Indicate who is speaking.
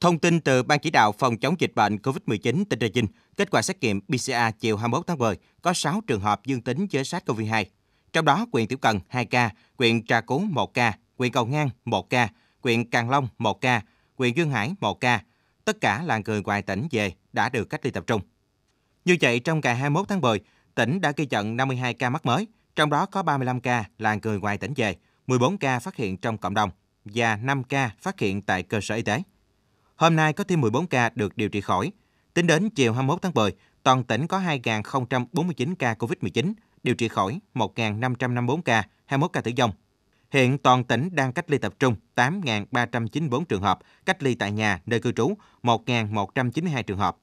Speaker 1: Thông tin từ Ban chỉ đạo phòng chống dịch bệnh COVID-19 tỉnh Trà Vinh, kết quả xét nghiệm PCR chiều 21 tháng 10 có 6 trường hợp dương tính với SARS-CoV-2. Trong đó, huyện Tiểu Cần 2 ca, huyện Trà Cú 1 ca, huyện Cầu Ngang 1 ca, huyện Càng Long 1 ca, huyện Dương Hải 1 ca. Tất cả là người ngoài tỉnh về đã được cách ly tập trung. Như vậy, trong ngày 21 tháng 10, tỉnh đã ghi nhận 52 ca mắc mới, trong đó có 35 ca là người ngoài tỉnh về, 14 ca phát hiện trong cộng đồng và 5 ca phát hiện tại cơ sở y tế. Hôm nay có thêm 14 ca được điều trị khỏi. Tính đến chiều 21 tháng 10, toàn tỉnh có 2.049 ca COVID-19, điều trị khỏi 1.554 ca, 21 ca tử vong. Hiện toàn tỉnh đang cách ly tập trung 8.394 trường hợp, cách ly tại nhà nơi cư trú 1.192 trường hợp.